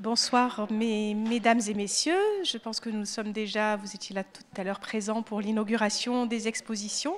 Bonsoir mesdames et messieurs. Je pense que nous sommes déjà, vous étiez là tout à l'heure présents pour l'inauguration des expositions.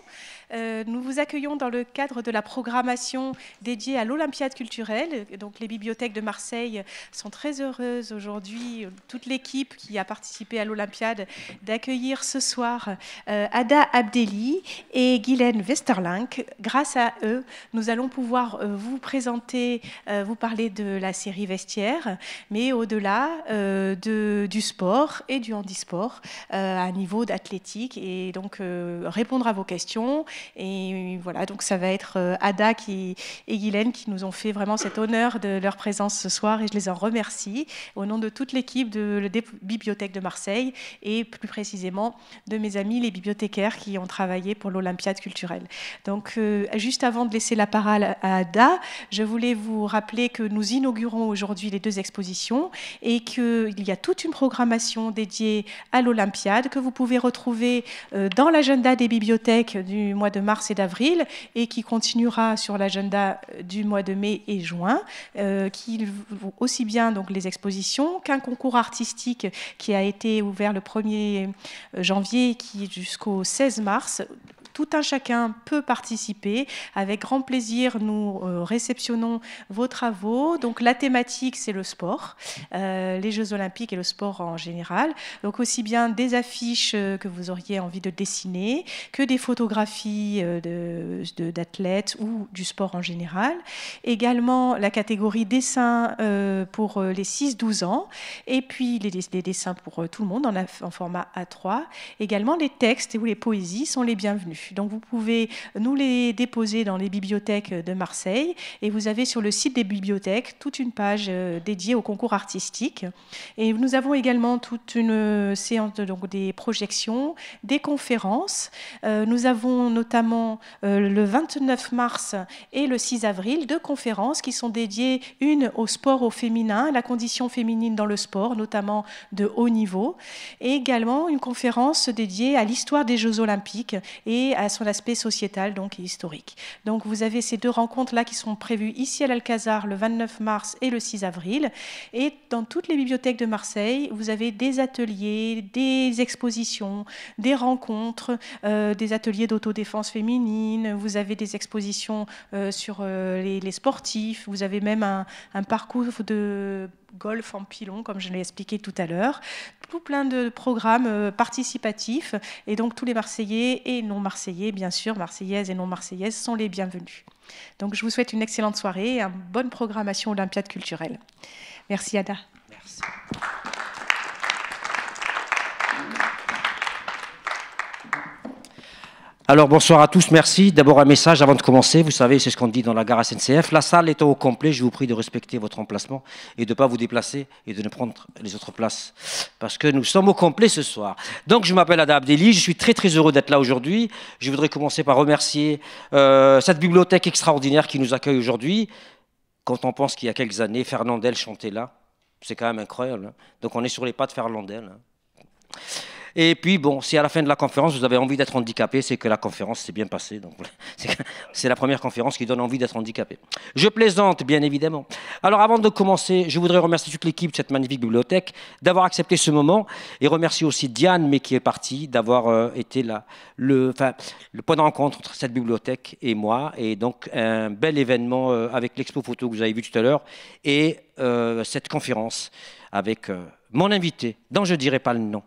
Euh, nous vous accueillons dans le cadre de la programmation dédiée à l'Olympiade culturelle. Donc, les bibliothèques de Marseille sont très heureuses aujourd'hui, toute l'équipe qui a participé à l'Olympiade, d'accueillir ce soir euh, Ada Abdelli et Guylaine Westerlink. Grâce à eux, nous allons pouvoir euh, vous présenter, vous parler de la série Vestiaire, mais au-delà de, du sport et du handisport à niveau d'athlétique et donc répondre à vos questions et voilà, donc ça va être euh, Ada qui, et Guylaine qui nous ont fait vraiment cet honneur de leur présence ce soir et je les en remercie au nom de toute l'équipe de la bibliothèque de Marseille et plus précisément de mes amis les bibliothécaires qui ont travaillé pour l'Olympiade culturelle. Donc euh, juste avant de laisser la parole à Ada, je voulais vous rappeler que nous inaugurons aujourd'hui les deux expositions et qu'il y a toute une programmation dédiée à l'Olympiade que vous pouvez retrouver euh, dans l'agenda des bibliothèques du mois de mars et d'avril et qui continuera sur l'agenda euh, du mois de mai et juin, euh, qui vont aussi bien donc les expositions qu'un concours artistique qui a été ouvert le 1er euh, janvier qui jusqu'au 16 mars tout un chacun peut participer. Avec grand plaisir, nous euh, réceptionnons vos travaux. Donc la thématique, c'est le sport, euh, les Jeux olympiques et le sport en général. Donc aussi bien des affiches euh, que vous auriez envie de dessiner, que des photographies d'athlètes ou du sport en général. Également la catégorie dessin pour les 6-12 ans. Et puis les, dessins pour tout le monde en, en format A3. Également les textes ou les poésies sont les bienvenus. Donc vous pouvez nous les déposer dans les bibliothèques de Marseille et vous avez sur le site des bibliothèques toute une page euh, dédiée au concours artistique. Et nous avons également toute une euh, séance donc, des projections, des conférences. Euh, nous avons notamment le 29 mars et le 6 avril deux conférences qui sont dédiées, une au sport au féminin, la condition féminine dans le sport, notamment de haut niveau, et également une conférence dédiée à l'histoire des Jeux olympiques et à son aspect sociétal donc, et historique. Donc vous avez ces deux rencontres-là qui sont prévues ici à l'Alcazar le 29 mars et le 6 avril. Et dans toutes les bibliothèques de Marseille, vous avez des ateliers, des expositions, des rencontres, euh, des ateliers d'autodéfense féminine, vous avez des expositions euh, sur euh, les, sportifs, vous avez même un parcours de golf en pilon, comme je l'ai expliqué tout à l'heure. Tout plein de programmes euh, participatifs. Et donc tous les Marseillais et non-Marseillais, bien sûr, Marseillaises et non-Marseillaises, sont les bienvenus. Donc je vous souhaite une excellente soirée et une bonne programmation olympiade culturelle. Merci Ada. Alors bonsoir à tous, merci. D'abord un message avant de commencer. Vous savez, c'est ce qu'on dit dans la gare SNCF. La salle étant au complet, je vous prie de respecter votre emplacement et de ne pas vous déplacer et de ne prendre les autres places. Parce que nous sommes au complet ce soir. Donc je m'appelle Ada Abdelli, je suis très très heureux d'être là aujourd'hui. Je voudrais commencer par remercier euh, cette bibliothèque extraordinaire qui nous accueille aujourd'hui. Quand on pense qu'il y a quelques années, Fernandel chantait là, c'est quand même incroyable. Hein. Donc on est sur les pas de Fernandel. Hein. Et puis, bon, si à la fin de la conférence, vous avez envie d'être handicapé, c'est que la conférence s'est bien passée. Donc, c'est la première conférence qui donne envie d'être handicapé. Je plaisante, bien évidemment. Alors, avant de commencer, je voudrais remercier toute l'équipe de cette magnifique bibliothèque d'avoir accepté ce moment et remercier aussi Diane, mais qui est partie, d'avoir euh, été là. le, point de rencontre entre cette bibliothèque et moi. Et donc, un bel événement euh, avec l'expo photo que vous avez vu tout à l'heure et euh, cette conférence avec mon invité, dont je ne dirai pas le nom.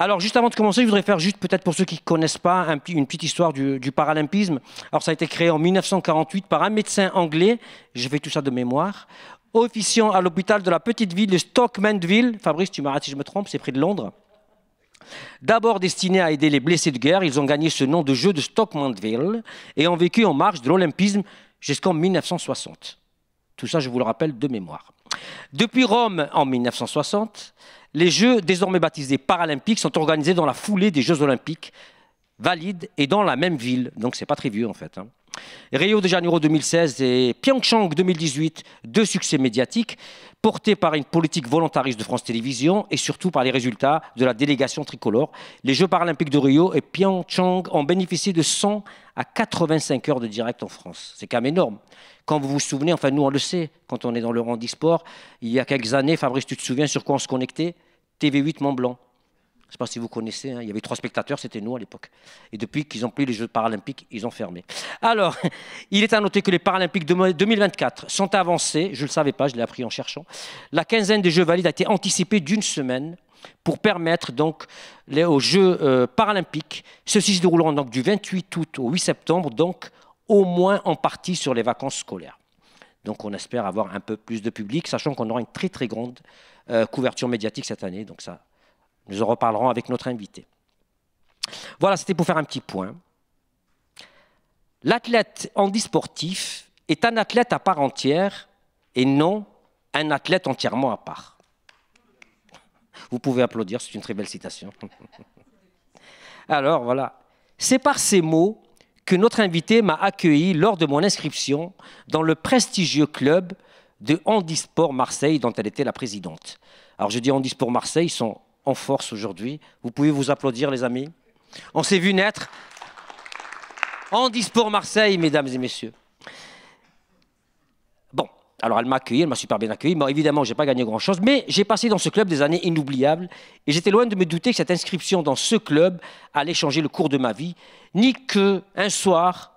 Alors, juste avant de commencer, je voudrais faire juste, peut-être pour ceux qui ne connaissent pas, une petite histoire du, paralympisme. Alors, ça a été créé en 1948 par un médecin anglais, je fais tout ça de mémoire, officiant à l'hôpital de la petite ville de Stockmanville. Fabrice, tu m'arrêtes si je me trompe, c'est près de Londres. D'abord destiné à aider les blessés de guerre, ils ont gagné ce nom de jeu de Stockmanville et ont vécu en marge de l'Olympisme jusqu'en 1960. Tout ça, je vous le rappelle de mémoire. Depuis Rome en 1960, les Jeux, désormais baptisés Paralympiques, sont organisés dans la foulée des Jeux Olympiques, valides et dans la même ville. Donc c'est pas très vieux en fait. Hein. Rio de Janeiro 2016 et Pyeongchang 2018, deux succès médiatiques portés par une politique volontariste de France Télévisions et surtout par les résultats de la délégation tricolore. Les Jeux paralympiques de Rio et Pyeongchang ont bénéficié de 100 à 85 heures de direct en France. C'est quand même énorme. Quand vous vous souvenez, enfin nous on le sait, quand on est dans le rang d'e-sport, il y a quelques années, Fabrice, tu te souviens sur quoi on se connectait TV8 Mont Blanc. Je ne sais pas si vous connaissez, hein. il y avait trois spectateurs, c'était nous à l'époque. Et depuis qu'ils ont pris les Jeux paralympiques, ils ont fermé. Alors, il est à noter que les Paralympiques 2024 sont avancés, je ne le savais pas, je l'ai appris en cherchant. La quinzaine des Jeux valides a été anticipée d'une semaine pour permettre donc les, aux Jeux euh, paralympiques, ceux-ci se dérouleront donc du 28 août au 8 septembre, donc au moins en partie sur les vacances scolaires. Donc on espère avoir un peu plus de public, sachant qu'on aura une très très grande euh, couverture médiatique cette année, donc ça nous en reparlerons avec notre invité. Voilà, c'était pour faire un petit point. L'athlète handisportif est un athlète à part entière et non un athlète entièrement à part. Vous pouvez applaudir, c'est une très belle citation. Alors voilà, c'est par ces mots que notre invité m'a accueilli lors de mon inscription dans le prestigieux club de Handisport Marseille dont elle était la présidente. Alors je dis Handisport Marseille, ils sont force aujourd'hui. Vous pouvez vous applaudir, les amis. On s'est vu naître en Marseille, mesdames et messieurs. Bon, alors elle m'a accueilli, elle m'a super bien accueilli. Bon, évidemment, je n'ai pas gagné grand-chose, mais j'ai passé dans ce club des années inoubliables et j'étais loin de me douter que cette inscription dans ce club allait changer le cours de ma vie, ni que un soir,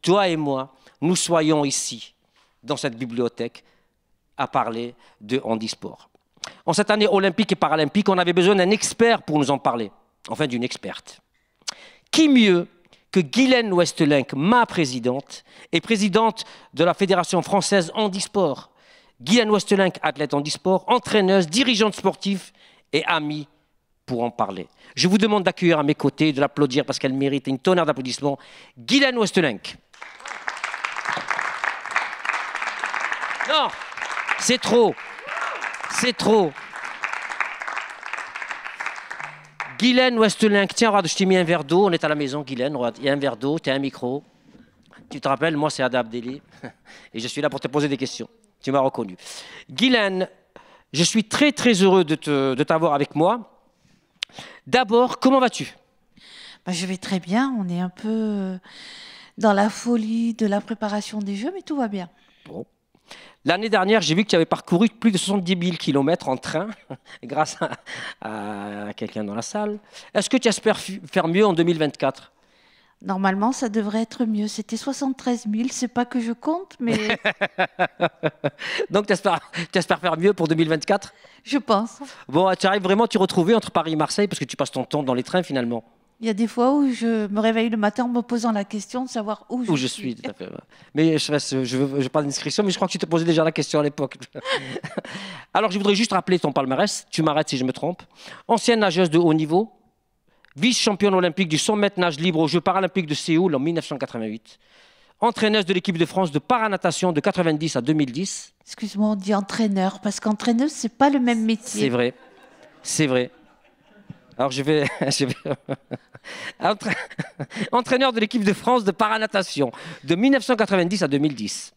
toi et moi, nous soyons ici, dans cette bibliothèque, à parler de handisport. En cette année olympique et paralympique, on avait besoin d'un expert pour nous en parler, enfin d'une experte. Qui mieux que Guylaine Westlink, ma présidente, et présidente de la Fédération française handisport. Guylaine Westlink, athlète handisport, entraîneuse, dirigeante sportive et amie pour en parler. Je vous demande d'accueillir à mes côtés, de l'applaudir parce qu'elle mérite une tonnerre d'applaudissements, Guylaine Westlink. Non, c'est trop. C'est trop. Guylaine Westlink, tiens, regarde, je t'ai mis un verre d'eau. On est à la maison, Guylaine, il y a un verre d'eau, tu as un micro. Tu te rappelles, moi, c'est Ada Abdelli. Et je suis là pour te poser des questions. Tu m'as reconnu. Guylaine, je suis très, très heureux de t'avoir avec moi. D'abord, comment vas-tu bah, Je vais très bien. On est un peu dans la folie de la préparation des jeux, mais tout va bien. Bon. L'année dernière, j'ai vu que tu avais parcouru plus de 70 000 km en train, grâce à, quelqu'un dans la salle. Est-ce que tu espères faire mieux en 2024 Normalement, ça devrait être mieux. C'était 73 000, c'est pas que je compte, mais. Donc, tu espères, espères, faire mieux pour 2024 Je pense. Bon, tu arrives vraiment à te retrouver entre Paris et Marseille, parce que tu passes ton temps dans les trains finalement. Il y a des fois où je me réveille le matin en me posant la question de savoir où, je, suis. Mais je, je, parle d'inscription, mais je crois que tu te posais déjà la question à l'époque. Alors, je voudrais juste rappeler ton palmarès. Tu m'arrêtes si je me trompe. Ancienne nageuse de haut niveau, vice-championne olympique du 100 mètres nage libre aux Jeux paralympiques de Séoul en 1988 entraîneuse de l'équipe de France de paranatation de 90 à 2010. Excuse-moi, on dit entraîneur parce qu'entraîneuse, c'est pas le même métier. C'est vrai, c'est vrai. Alors je vais, entraîneur de l'équipe de France de paranatation de 1990 à 2010.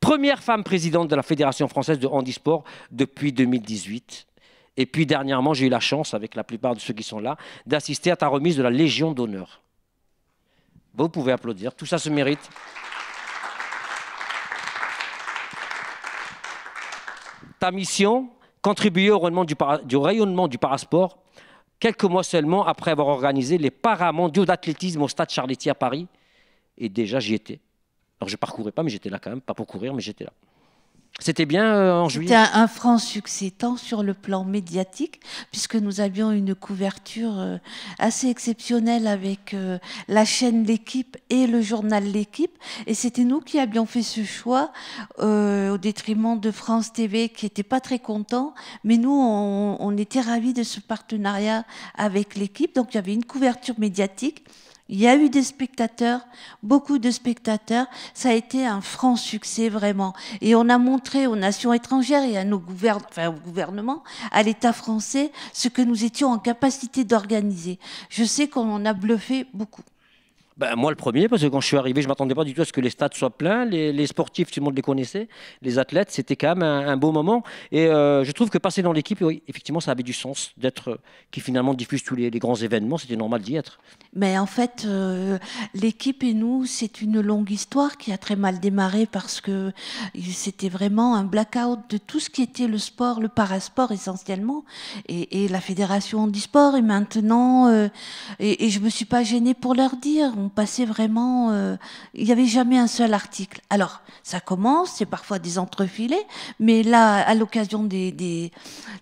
Première femme présidente de la Fédération française de handisport depuis 2018. Et puis dernièrement, j'ai eu la chance, avec la plupart de ceux qui sont là, d'assister à ta remise de la Légion d'honneur. Vous pouvez applaudir, tout ça se mérite. Ta mission, contribuer au du, rayonnement du parasport quelques mois seulement après avoir organisé les paramondiaux d'athlétisme au stade Charletti à Paris. Et déjà, j'y étais. Alors, je parcourais pas, mais j'étais là quand même. Pas pour courir, mais j'étais là. C'était bien euh, en juillet. C'était un, franc succès, tant sur le plan médiatique, puisque nous avions une couverture euh, assez exceptionnelle avec euh, la chaîne L'équipe et le journal L'équipe. Et c'était nous qui avions fait ce choix au détriment de France TV, qui n'était pas très content. Mais nous, on, on était ravis de ce partenariat avec l'équipe. Donc il y avait une couverture médiatique il y a eu des spectateurs, beaucoup de spectateurs. Ça a été un franc succès vraiment. Et on a montré aux nations étrangères et à nos gouvernements, enfin, au gouvernement, à l'État français, ce que nous étions en capacité d'organiser. Je sais qu'on en a bluffé beaucoup. Ben, moi, le premier, parce que quand je suis arrivé, je ne m'attendais pas du tout à ce que les stades soient pleins. Les, sportifs, tout le monde les connaissait. Les athlètes, c'était quand même un, beau moment. Et euh, je trouve que passer dans l'équipe, oui, effectivement, ça avait du sens d'être, euh, qui finalement diffuse tous les, grands événements. C'était normal d'y être. Mais en fait, euh, l'équipe et nous, c'est une longue histoire qui a très mal démarré parce que c'était vraiment un blackout de tout ce qui était le sport, le parasport essentiellement, et, la fédération de sport. Et maintenant, et, je ne me suis pas gênée pour leur dire passait vraiment. Euh, il n'y avait jamais un seul article. Alors, ça commence, c'est parfois des entrefilés, mais là, à l'occasion des,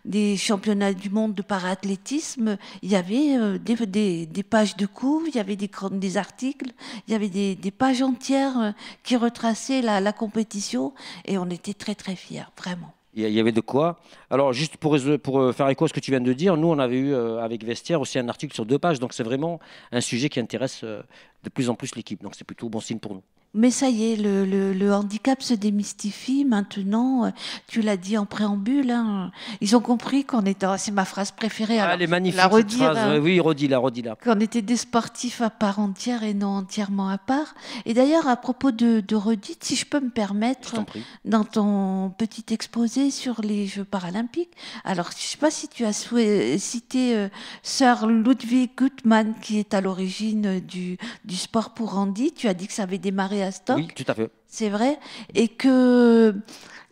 des, championnats du monde de parathlétisme, il y avait euh, des, pages de coups, il y avait des, des articles, il y avait des, pages entières euh, qui retraçaient la, la compétition, et on était très très fiers, vraiment il y avait de quoi. Alors, juste pour, euh, faire écho à ce que tu viens de dire, nous, on avait eu euh, avec Vestiaire aussi un article sur deux pages. Donc, c'est vraiment un sujet qui intéresse euh, de plus en plus l'équipe. Donc, c'est plutôt bon signe pour nous. Mais ça y est, le, handicap se démystifie maintenant. Tu l'as dit en préambule. Hein. Ils ont compris qu'on était. C'est ma phrase préférée. Ah, alors, ah, La phrase. Hein. Oui, redis-la, redis-la. Qu'on était des sportifs à part entière et non entièrement à part. Et d'ailleurs, à propos de, de si je peux me permettre, dans ton petit exposé sur les Jeux paralympiques, alors je ne sais pas si tu as cité euh, Sir Ludwig Gutmann, qui est à l'origine euh, du, du sport pour Andy. Tu as dit que ça avait démarré à stock. Oui, tout à fait. C'est vrai. Et que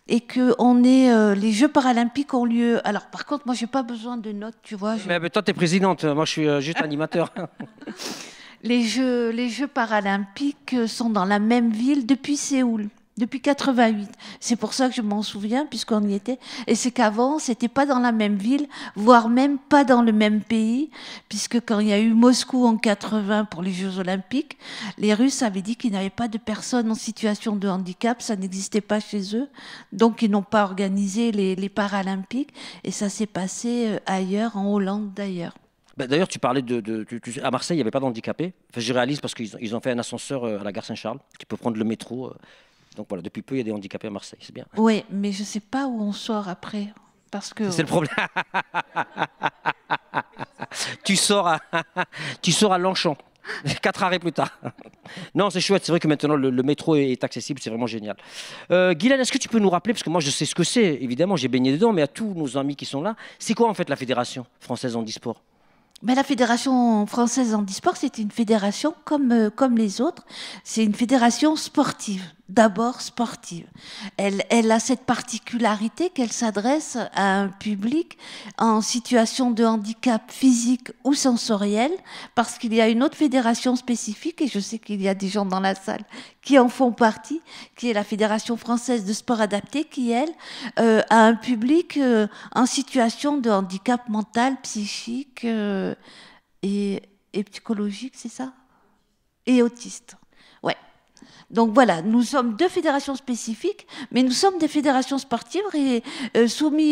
et que on est, euh, les Jeux paralympiques ont lieu. Alors, par contre, moi, je n'ai pas besoin de notes, tu vois. Mais, toi, tu es présidente, moi, je suis euh, juste animateur. les, jeux, les Jeux paralympiques sont dans la même ville depuis Séoul. Depuis 88. C'est pour ça que je m'en souviens, puisqu'on y était. Et c'est qu'avant, c'était pas dans la même ville, voire même pas dans le même pays, puisque quand il y a eu Moscou en 80 pour les Jeux Olympiques, les Russes avaient dit qu'ils n'avaient pas de personnes en situation de handicap, ça n'existait pas chez eux. Donc, ils n'ont pas organisé les, les Paralympiques. Et ça s'est passé euh, ailleurs, en Hollande d'ailleurs. Bah, d'ailleurs, tu parlais de, de, à Marseille, il n'y avait pas d'handicapés. Enfin, je réalise parce qu'ils ont, ont fait un ascenseur euh, à la gare Saint-Charles. Tu peux prendre le métro. Euh. Donc voilà, depuis peu, il y a des handicapés à Marseille, c'est bien. Oui, mais je ne sais pas où on sort après. Parce que... C'est le problème. tu sors à, tu sors à Quatre arrêts plus tard. non, c'est chouette. C'est vrai que maintenant le, métro est, accessible. C'est vraiment génial. Euh, Guylaine, est-ce que tu peux nous rappeler, parce que moi je sais ce que c'est, évidemment, j'ai baigné dedans, mais à tous nos amis qui sont là, c'est quoi en fait la Fédération française handisport mais ben, la Fédération française handisport, c'est une fédération comme, euh, comme les autres. C'est une fédération sportive d'abord sportive. Elle, elle, a cette particularité qu'elle s'adresse à un public en situation de handicap physique ou sensoriel, parce qu'il y a une autre fédération spécifique, et je sais qu'il y a des gens dans la salle qui en font partie, qui est la Fédération française de sport adapté, qui, elle, euh, a un public euh, en situation de handicap mental, psychique euh, et, et psychologique, c'est ça Et autiste. Donc voilà, nous sommes deux fédérations spécifiques, mais nous sommes des fédérations sportives et euh,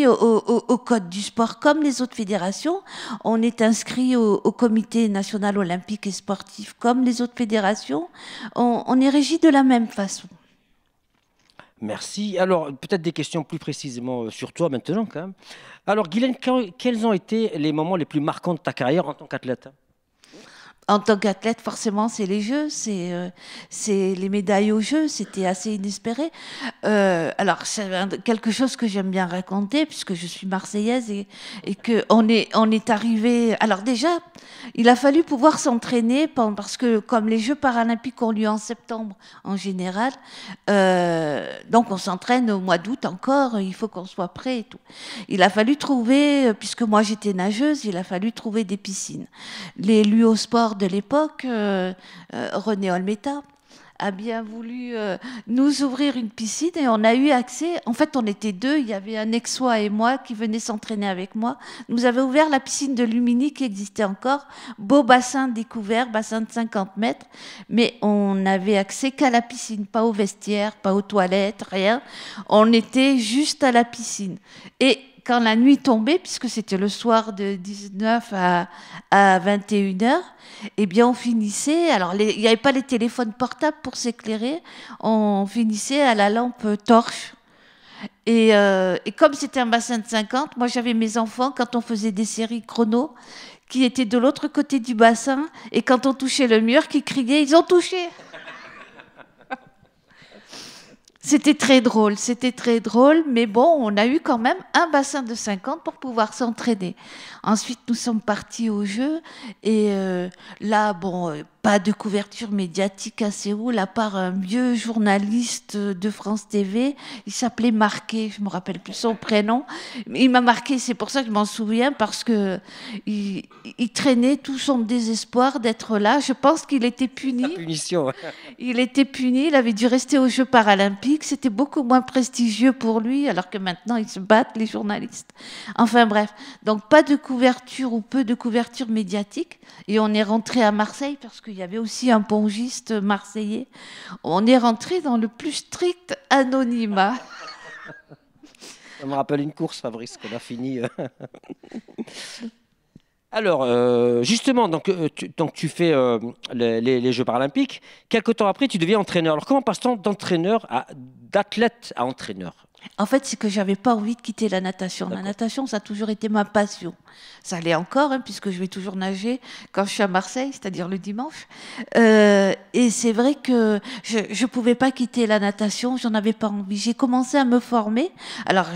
au, code du sport comme les autres fédérations. On est inscrit au, comité national olympique et sportif comme les autres fédérations. On, est régi de la même façon. Merci. Alors, peut-être des questions plus précisément euh, sur toi maintenant, quand Alors, Guylaine, quels ont été les moments les plus marquants de ta carrière en tant qu'athlète en tant qu'athlète, forcément, c'est les Jeux, c'est euh, les médailles aux Jeux, c'était assez inespéré. Euh, alors, c'est quelque chose que j'aime bien raconter, puisque je suis marseillaise et, qu'on est, on est arrivé... Alors déjà, il a fallu pouvoir s'entraîner, parce que comme les Jeux paralympiques ont lieu en septembre en général, euh, donc on s'entraîne au mois d'août encore, il faut qu'on soit prêt et tout. Il a fallu trouver, puisque moi j'étais nageuse, il a fallu trouver des piscines. Les lieux au sport de l'époque, euh, euh, René Olmeta a bien voulu euh, nous ouvrir une piscine et on a eu accès. En fait, on était deux. Il y avait un exois et moi qui venait s'entraîner avec moi. Nous avait ouvert la piscine de Lumini qui existait encore. Beau bassin découvert, bassin de 50 mètres. Mais on n'avait accès qu'à la piscine, pas aux vestiaires, pas aux toilettes, rien. On était juste à la piscine. Et quand la nuit tombait, puisque c'était le soir de 19 à, 21 heures, eh bien, on finissait. Alors, il n'y avait pas les téléphones portables pour s'éclairer. On finissait à la lampe torche. Et, euh, comme c'était un bassin de 50, moi, j'avais mes enfants, quand on faisait des séries chrono, qui étaient de l'autre côté du bassin. Et quand on touchait le mur, qui criaient Ils ont touché c'était très drôle, c'était très drôle, mais bon, on a eu quand même un bassin de 50 pour pouvoir s'entraîner. Ensuite, nous sommes partis au jeu, et euh, là, bon, pas de couverture médiatique à Séoul, à part un vieux journaliste de France TV. Il s'appelait Marqué, je me rappelle plus son prénom. Il m'a marqué, c'est pour ça que je m'en souviens, parce que il, traînait tout son désespoir d'être là. Je pense qu'il était puni. punition. Il était puni. Il avait dû rester aux Jeux paralympiques. C'était beaucoup moins prestigieux pour lui, alors que maintenant ils se battent les journalistes. Enfin bref, donc pas de couverture ou peu de couverture médiatique. Et on est rentré à Marseille parce que il y avait aussi un pongiste marseillais. On est rentré dans le plus strict anonymat. Ça me rappelle une course, Fabrice, qu'on a fini. Euh. Alors, euh, justement, donc euh, tu, tu fais les, les, Jeux paralympiques. Quelques temps après, tu deviens entraîneur. Alors, comment passe-t-on d'entraîneur à d'athlète à entraîneur en fait, c'est que j'avais pas envie de quitter la natation. La natation, ça a toujours été ma passion. Ça l'est encore, hein, puisque je vais toujours nager quand je suis à Marseille, c'est-à-dire le dimanche. Euh, et c'est vrai que je ne pouvais pas quitter la natation, j'en avais pas envie. J'ai commencé à me former. Alors,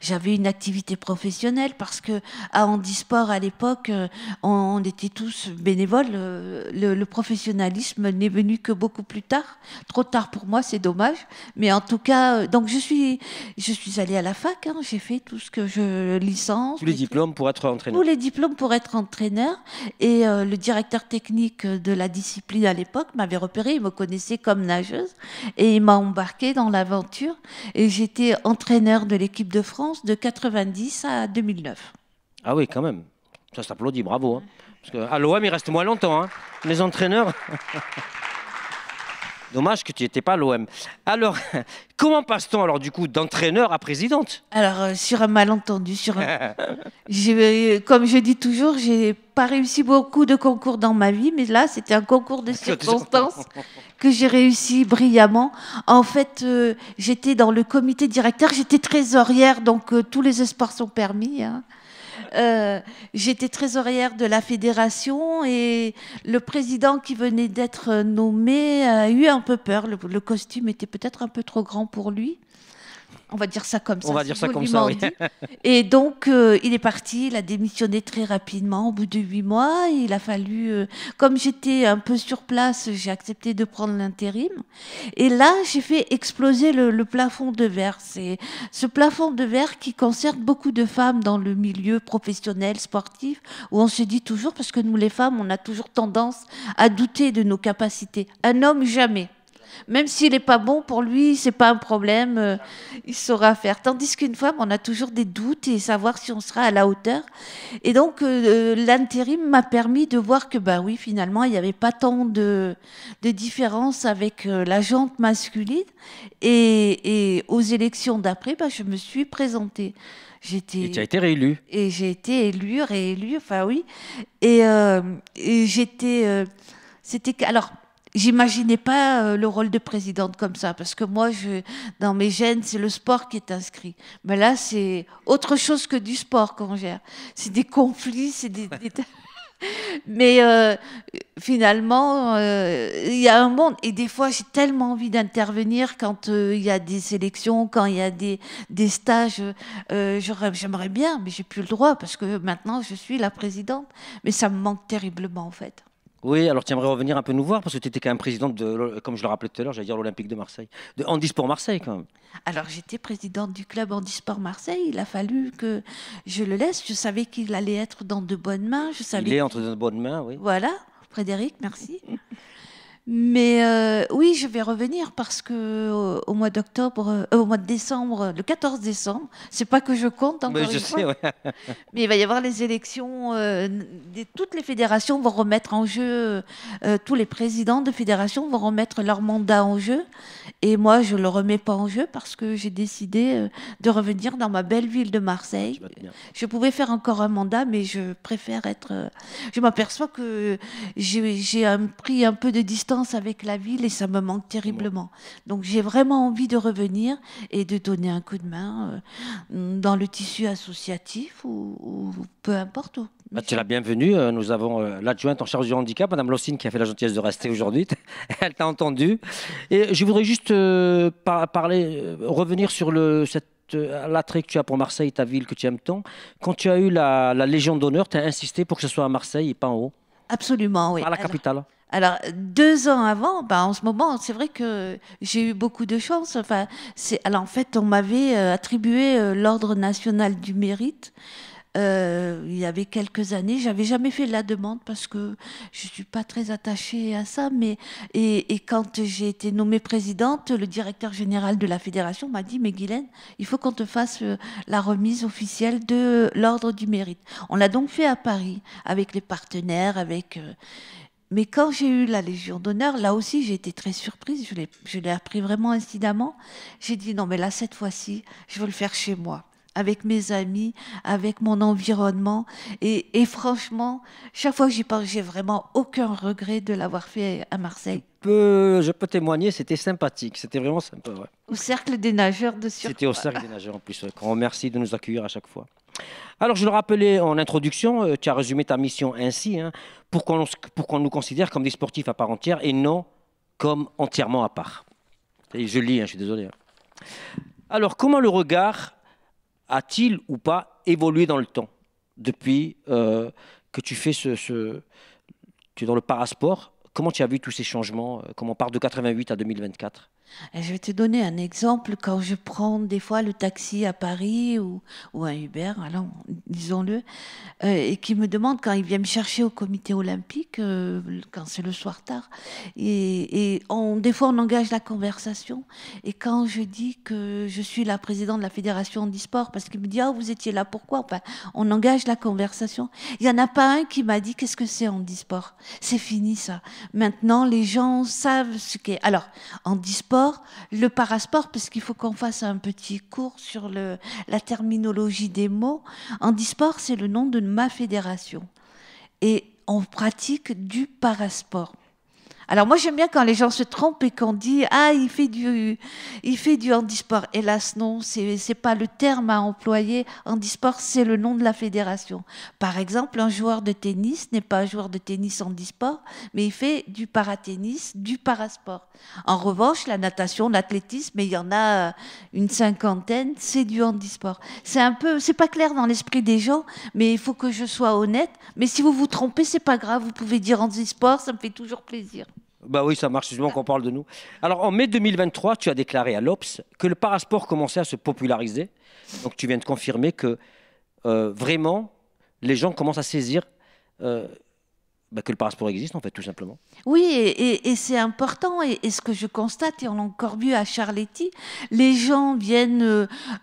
j'avais une activité professionnelle parce que à Handisport, à l'époque, euh, on, était tous bénévoles. Euh, le, le professionnalisme n'est venu que beaucoup plus tard. Trop tard pour moi, c'est dommage. Mais en tout cas, donc je suis je suis allée à la fac, hein. j'ai fait tout ce que je licence. Tous les diplômes pour être entraîneur. Tous les diplômes pour être entraîneur. Et euh, le directeur technique de la discipline à l'époque m'avait repéré, il me connaissait comme nageuse et il m'a embarqué dans l'aventure. Et j'étais entraîneur de l'équipe de France de 90 à 2009. Ah oui, quand même. Ça s'applaudit, bravo. Hein. Parce l'OM, il reste moins longtemps. Hein. Les entraîneurs. Dommage que tu n'étais pas à l'OM. Alors, comment passe-t-on alors du coup d'entraîneur à présidente Alors, euh, sur un malentendu, sur euh, comme je dis toujours, j'ai pas réussi beaucoup de concours dans ma vie, mais là, c'était un concours de circonstances que j'ai réussi brillamment. En fait, euh, j'étais dans le comité directeur, j'étais trésorière, donc tous les espoirs sont permis. Hein. Euh, j'étais trésorière de la fédération et le président qui venait d'être nommé a eu un peu peur. le costume était peut-être un peu trop grand pour lui. On va dire ça comme ça. On va dire ça comme ça, Et donc, euh, il est parti, il a démissionné très rapidement. Au bout de huit mois, il a fallu. Euh, comme j'étais un peu sur place, j'ai accepté de prendre l'intérim. Et là, j'ai fait exploser le, le plafond de verre. C'est ce plafond de verre qui concerne beaucoup de femmes dans le milieu professionnel, sportif, où on se dit toujours, parce que nous, les femmes, on a toujours tendance à douter de nos capacités. Un homme, jamais. Même s'il n'est pas bon pour lui, c'est pas un problème, euh, il saura faire. Tandis qu'une femme, on a toujours des doutes et savoir si on sera à la hauteur. Et donc, euh, euh, l'intérim m'a permis de voir que, ben oui, finalement, il n'y avait pas tant de, de différence avec la jante masculine. Et, aux élections d'après, ben, je me suis présentée. J'étais. Et tu as été réélue. Et j'ai été élue, réélue, enfin oui. Et, et j'étais. C'était alors J'imaginais pas euh, le rôle de présidente comme ça, parce que moi, je, dans mes gènes, c'est le sport qui est inscrit. Mais là, c'est autre chose que du sport qu'on gère. C'est des conflits, c'est des... Mais euh, finalement, euh, il y a un monde. Et des fois, j'ai tellement envie d'intervenir quand il y a des sélections, quand il y a des, des stages. J'aimerais bien, mais j'ai plus le droit parce que maintenant, je suis la présidente. Mais ça me manque terriblement, en fait. Oui, alors tu aimerais revenir un peu nous voir parce que tu étais quand même présidente de, comme je le rappelais tout à l'heure, j'allais dire l'Olympique de Marseille, de Handisport Marseille quand même. Alors j'étais présidente du club Handisport Marseille. Il a fallu que je le laisse. Je savais qu'il allait être dans de bonnes mains. Je savais. Il est entre de bonnes mains, oui. Voilà, Frédéric, merci. Mais euh, oui, je vais revenir parce que euh, au, mois d'octobre, euh, au mois de décembre, le 14 décembre, c'est pas que je compte encore mais je une fois, mais il va y avoir les élections. des, toutes les fédérations vont remettre en jeu, tous les présidents de fédérations vont remettre leur mandat en jeu, et moi je le remets pas en jeu parce que j'ai décidé de revenir dans ma belle ville de Marseille. Je, je pouvais faire encore un mandat, mais je préfère être. je m'aperçois que j'ai pris un peu de distance avec la ville et ça me manque terriblement. Donc j'ai vraiment envie de revenir et de donner un coup de main euh, dans le tissu associatif ou, peu importe où. Bah, tu es la bienvenue. Euh, nous avons euh, l'adjointe en charge du handicap, Madame Lossine, qui a fait la gentillesse de rester aujourd'hui. Elle t'a entendu. Et je voudrais juste parler, revenir sur le, cette l'attrait que tu as pour Marseille, ta ville que tu aimes tant, quand tu as eu la, Légion d'honneur, tu as insisté pour que ce soit à Marseille et pas en haut Absolument, oui. À la capitale alors, deux ans avant, ben en ce moment, c'est vrai que j'ai eu beaucoup de chance. Enfin, alors, en fait, on m'avait euh, attribué euh, l'Ordre national du mérite. Euh, il y avait quelques années, j'avais jamais fait la demande parce que je suis pas très attachée à ça. Mais et, et quand j'ai été nommée présidente, le directeur général de la fédération m'a dit "Mais Guylaine, il faut qu'on te fasse la remise officielle de l'ordre du mérite." On l'a donc fait à Paris avec les partenaires, avec mais quand j'ai eu la Légion d'honneur, là aussi j'ai été très surprise, je l'ai appris vraiment incidemment. J'ai dit non mais là cette fois-ci, je veux le faire chez moi, avec mes amis, avec mon environnement. Et, franchement, chaque fois que j'y pense, j'ai vraiment aucun regret de l'avoir fait à Marseille. je peux témoigner, c'était sympathique, c'était vraiment sympa. Au Cercle des Nageurs de Sur. C'était au Cercle des Nageurs en plus, On remercie de nous accueillir à chaque fois. Alors, je le rappelais en introduction, euh, tu as résumé ta mission ainsi, hein, pour qu'on nous considère comme des sportifs à part entière et non comme entièrement à part. je lis, hein, je suis désolé. Hein. Alors, comment le regard a-t-il ou pas évolué dans le temps depuis euh, que tu fais ce, Tu es dans le parasport. Comment tu as vu tous ces changements euh, Comment on part de 88 à 2024 je vais te donner un exemple. Quand je prends des fois le taxi à Paris ou, à un Uber, alors disons-le, euh, et qui me demande quand il vient me chercher au comité olympique, euh, quand c'est le soir tard, et, on, des fois on engage la conversation. Et quand je dis que je suis la présidente de la fédération d'e-sport, parce qu'il me dit Ah, vous étiez là, pourquoi On engage la conversation. Il n'y en a pas un qui m'a dit Qu'est-ce que c'est en e-sport C'est fini ça. Maintenant, les gens savent ce qu'est. Alors, en e-sport, le parasport, parce qu'il faut qu'on fasse un petit cours sur le, la terminologie des mots. en disport c'est le nom de ma fédération. Et on pratique du parasport. Alors moi j'aime bien quand les gens se trompent et qu'on dit ah il fait du il fait du handisport. Hélas non, c'est c'est pas le terme à employer. Handisport c'est le nom de la fédération. Par exemple, un joueur de tennis n'est pas un joueur de tennis handisport, mais il fait du paratennis, du parasport. En revanche, la natation, l'athlétisme, il y en a euh, une cinquantaine, c'est du handisport. C'est un peu c'est pas clair dans l'esprit des gens, mais il faut que je sois honnête. Mais si vous vous trompez, c'est pas grave, vous pouvez dire handisport, ça me fait toujours plaisir. Bah oui, ça marche, justement qu'on parle de nous. Alors en mai 2023, tu as déclaré à l'ops que le parasport commençait à se populariser. Donc tu viens de confirmer que euh, vraiment, les gens commencent à saisir euh, bah, que le parasport existe, en fait, tout simplement. Oui, et, c'est important. Et, ce que je constate, et on l'a encore vu à Charletti, les gens viennent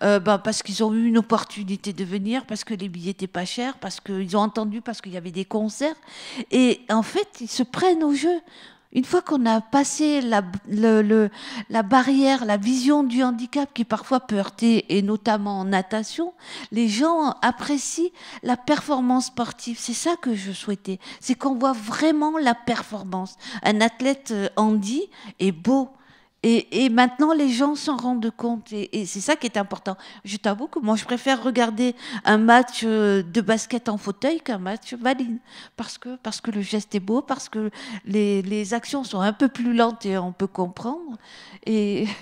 euh, bah, parce qu'ils ont eu une opportunité de venir, parce que les billets étaient pas chers, parce qu'ils ont entendu, parce qu'il y avait des concerts. Et en fait, ils se prennent au jeu. Une fois qu'on a passé la, le, la, barrière, la vision du handicap qui parfois peut heurter, et notamment en natation, les gens apprécient la performance sportive. C'est ça que je souhaitais. C'est qu'on voit vraiment la performance. Un athlète euh, handi est beau. Et, maintenant, les gens s'en rendent compte. Et, c'est ça qui est important. Je t'avoue que moi, je préfère regarder un match euh, de basket en fauteuil qu'un match valide. Parce que, parce que le geste est beau, parce que les, les actions sont un peu plus lentes et on peut comprendre. Et.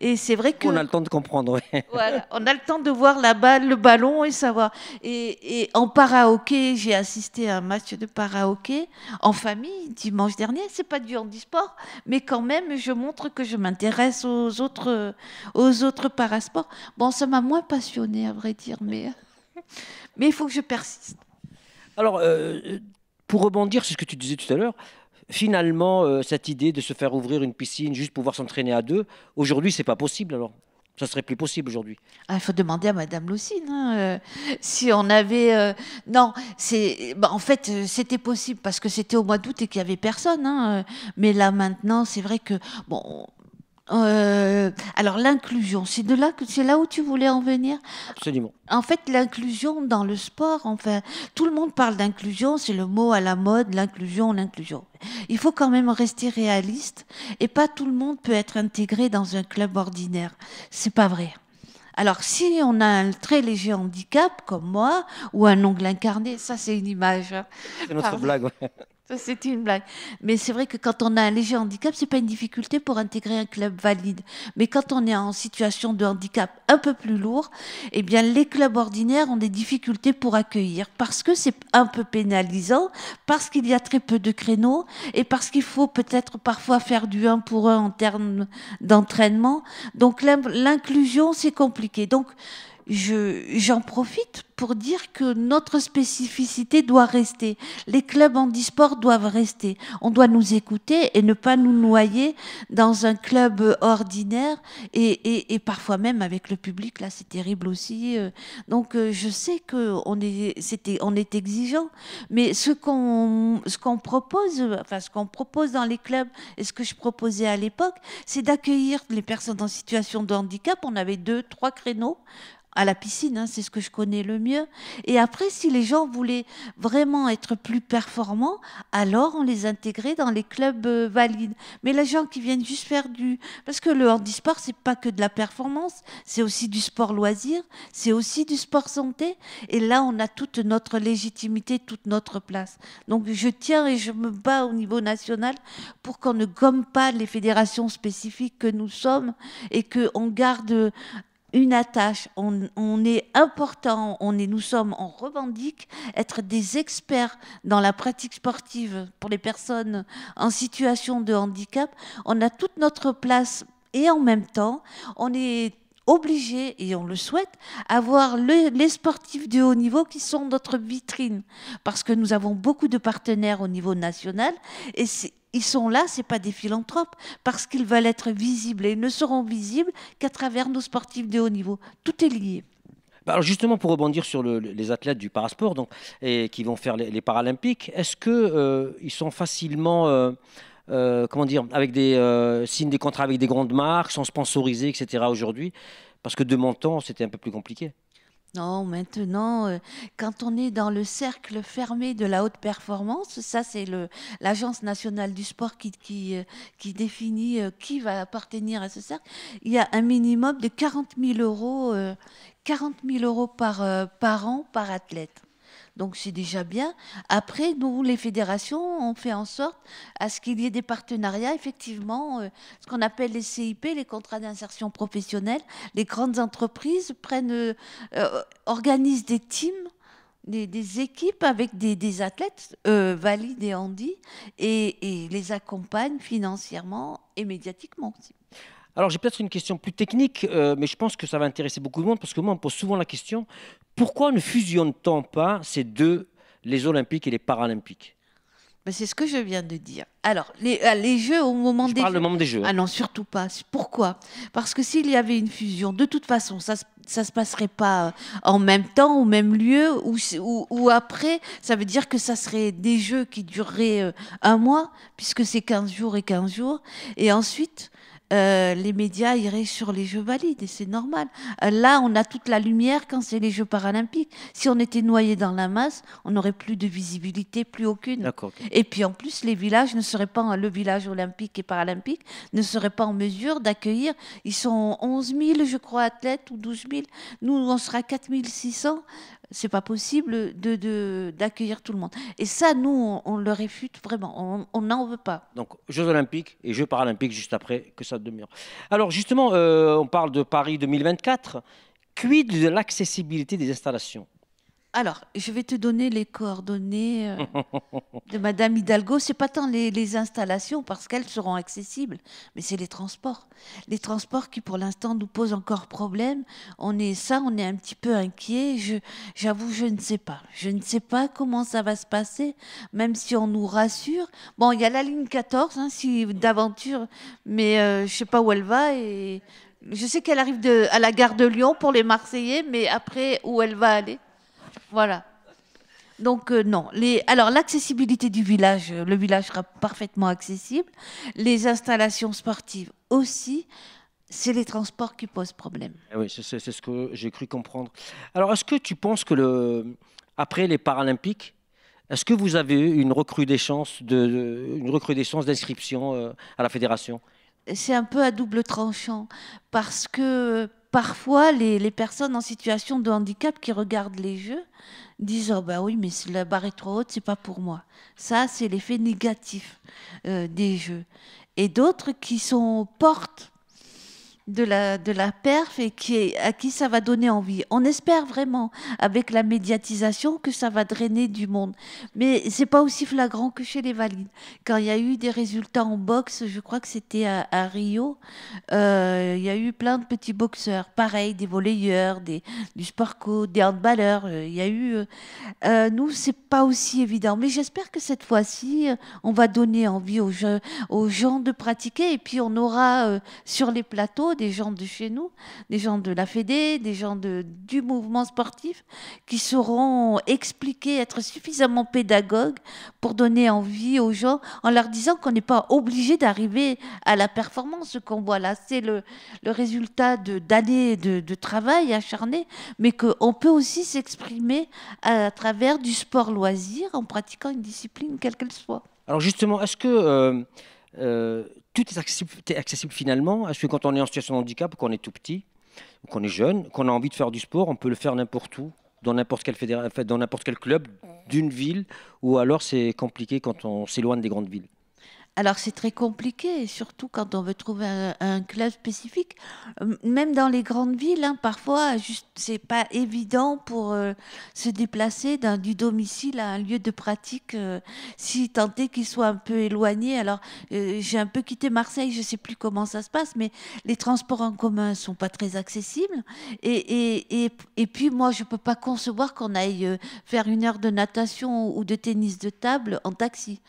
Et c'est vrai que. On a le temps de comprendre, Voilà, on a le temps de voir la balle, le ballon et savoir. Et, et en para-hockey, j'ai assisté à un match de para-hockey en famille dimanche dernier. C'est pas du handisport, mais quand même, je montre que je m'intéresse aux autres, aux autres parasports. Bon, ça m'a moins passionné, à vrai dire, mais mais il faut que je persiste. Alors, euh, pour rebondir sur ce que tu disais tout à l'heure, finalement, euh, cette idée de se faire ouvrir une piscine juste pour pouvoir s'entraîner à deux, aujourd'hui, c'est pas possible alors ça serait plus possible aujourd'hui. Ah, il faut demander à Madame Lucine hein, euh, si on avait. Euh, non, c'est bah, en fait c'était possible parce que c'était au mois d'août et qu'il y avait personne. Hein, mais là maintenant, c'est vrai que bon, euh, alors l'inclusion, c'est de là que c'est là où tu voulais en venir. Absolument. En fait, l'inclusion dans le sport, enfin, tout le monde parle d'inclusion, c'est le mot à la mode, l'inclusion, l'inclusion. Il faut quand même rester réaliste et pas tout le monde peut être intégré dans un club ordinaire. C'est pas vrai. Alors, si on a un très léger handicap, comme moi, ou un ongle incarné, ça c'est une image. Hein. C'est notre blague. Ça, c'est une blague. Mais c'est vrai que quand on a un léger handicap, c'est pas une difficulté pour intégrer un club valide. Mais quand on est en situation de handicap un peu plus lourd, eh bien, les clubs ordinaires ont des difficultés pour accueillir parce que c'est un peu pénalisant, parce qu'il y a très peu de créneaux et parce qu'il faut peut-être parfois faire du un pour un en termes d'entraînement. Donc, l'inclusion, c'est compliqué. Donc, j'en profite pour dire que notre spécificité doit rester. Les clubs handisport doivent rester. On doit nous écouter et ne pas nous noyer dans un club ordinaire et, et, et parfois même avec le public. Là, c'est terrible aussi. Euh. Donc, euh, je sais que on est, c'était, on est exigeant, mais ce qu'on, ce qu'on propose, enfin, ce qu'on propose dans les clubs et ce que je proposais à l'époque, c'est d'accueillir les personnes en situation de handicap. On avait deux, trois créneaux à la piscine, hein, c'est ce que je connais le mieux. Et après, si les gens voulaient vraiment être plus performants, alors on les intégrait dans les clubs euh, valides. Mais les gens qui viennent juste faire du... Parce que le handisport, c'est pas que de la performance, c'est aussi du sport loisir, c'est aussi du sport santé. Et là, on a toute notre légitimité, toute notre place. Donc je tiens et je me bats au niveau national pour qu'on ne gomme pas les fédérations spécifiques que nous sommes et qu'on garde une attache, on, est important, on est, nous sommes, en revendique être des experts dans la pratique sportive pour les personnes en situation de handicap. On a toute notre place et en même temps, on est obligés, et on le souhaite, à les sportifs de haut niveau qui sont notre vitrine. Parce que nous avons beaucoup de partenaires au niveau national et Ils sont là, ce n'est pas des philanthropes, parce qu'ils veulent être visibles et ils ne seront visibles qu'à travers nos sportifs de haut niveau. Tout est lié. Bah alors justement, pour rebondir sur les athlètes du parasport donc, et qui vont faire les, Paralympiques, est-ce qu'ils euh, sont facilement... Euh, euh, comment dire, avec des euh, signes des contrats avec des grandes marques, sont sponsorisés, etc. Aujourd'hui, parce que de mon temps, c'était un peu plus compliqué. Non, maintenant, euh, quand on est dans le cercle fermé de la haute performance, ça c'est l'Agence nationale du sport qui, qui, qui définit qui va appartenir à ce cercle. Il y a un minimum de 40 000 euros, par, par an par athlète. Donc c'est déjà bien. Après, nous, les fédérations, on fait en sorte à ce qu'il y ait des partenariats, effectivement, euh, ce qu'on appelle les CIP, les contrats d'insertion professionnelle. Les grandes entreprises prennent, euh, euh, organisent des teams des, équipes avec des, athlètes valides et handis et, et les accompagnent financièrement et médiatiquement aussi. Alors j'ai peut-être une question plus technique, euh, mais je pense que ça va intéresser beaucoup de monde parce que moi on me pose souvent la question pourquoi ne fusionne-t-on pas ces deux, les Olympiques et les Paralympiques ben, C'est ce que je viens de dire. Alors les, euh, Jeux au moment des parle Jeux. moment des Jeux. Ah non, surtout pas. Pourquoi Parce que s'il y avait une fusion, de toute façon, ça ne se passerait pas euh, en même temps, au même lieu, ou, ou, ou, après. Ça veut dire que ça serait des jeux qui dureraient un mois, puisque c'est 15 jours et 15 jours. Et ensuite, euh, les médias iraient sur les Jeux valides et c'est normal. Euh, là, on a toute la lumière quand c'est les Jeux paralympiques. Si on était noyé dans la masse, on n'aurait plus de visibilité, plus aucune. Et puis en plus, les villages ne seraient pas, le village olympique et paralympique ne serait pas en mesure d'accueillir. Ils sont 11 000, je crois, athlètes ou 12 000. Nous, on sera 4 600 c'est pas possible de d'accueillir tout le monde. Et ça, nous, on, le réfute vraiment. On n'en veut pas. Donc, Jeux Olympiques et Jeux Paralympiques juste après que ça demeure. Alors, justement, euh, on parle de Paris 2024. Quid de l'accessibilité des installations alors, je vais te donner les coordonnées euh, de Madame Hidalgo. C'est pas tant les, installations parce qu'elles seront accessibles, mais c'est les transports. Les transports qui, pour l'instant, nous posent encore problème. On est ça, on est un petit peu inquiet. j'avoue, je ne sais pas. Je ne sais pas comment ça va se passer, même si on nous rassure. Bon, il y a la ligne 14, hein, d'aventure, mais je euh, je sais pas où elle va et je sais qu'elle arrive à la gare de Lyon pour les Marseillais, mais après où elle va aller, voilà. Donc euh, non. alors l'accessibilité du village, euh, le village sera parfaitement accessible. Les installations sportives aussi. C'est les transports qui posent problème. Eh oui, c'est ce que j'ai cru comprendre. Alors est-ce que tu penses que après les Paralympiques, est-ce que vous avez eu une recrudescence de, une recrudescence d'inscription euh, à la fédération C'est un peu à double tranchant parce que parfois les, personnes en situation de handicap qui regardent les jeux disent oh bah oui mais si la barre est trop haute c'est pas pour moi ça c'est l'effet négatif euh, des jeux et d'autres qui sont portes de la, de la perf et qui est, à qui ça va donner envie. On espère vraiment, avec la médiatisation, que ça va drainer du monde. Mais c'est pas aussi flagrant que chez les valides. Quand il y a eu des résultats en boxe, je crois que c'était à, Rio, euh, il y a eu plein de petits boxeurs. Pareil, des volleyeurs, des, du sport co, des handballeurs. Euh, il y a eu. Euh, euh, nous, c'est pas aussi évident. Mais j'espère que cette fois-ci, on va donner envie aux, aux gens de pratiquer et puis on aura sur les plateaux des gens de chez nous, des gens de la Fédé, des gens du mouvement sportif, qui sauront expliquer, être suffisamment pédagogues pour donner envie aux gens en leur disant qu'on n'est pas obligé d'arriver à la performance. qu'on voit là, c'est le, résultat d'années de, de, de, travail acharné, mais qu'on peut aussi s'exprimer à, travers du sport loisir en pratiquant une discipline quelle qu'elle soit. Alors justement, est-ce que... Euh, euh, tout est accessible, finalement, à finalement. Parce que quand on est en situation de handicap, qu'on est tout petit, qu'on est jeune, qu'on a envie de faire du sport, on peut le faire n'importe où, dans dans n'importe quel club d'une ville, ou alors c'est compliqué quand on s'éloigne des grandes villes. Alors c'est très compliqué, surtout quand on veut trouver un, club spécifique. Même dans les grandes villes, hein, parfois, c'est pas évident pour euh, se déplacer du domicile à un lieu de pratique, euh, si tant est qu'il soit un peu éloigné. Alors euh, j'ai un peu quitté Marseille, je ne sais plus comment ça se passe, mais les transports en commun sont pas très accessibles. Et, et puis moi, je peux pas concevoir qu'on aille faire une heure de natation ou de tennis de table en taxi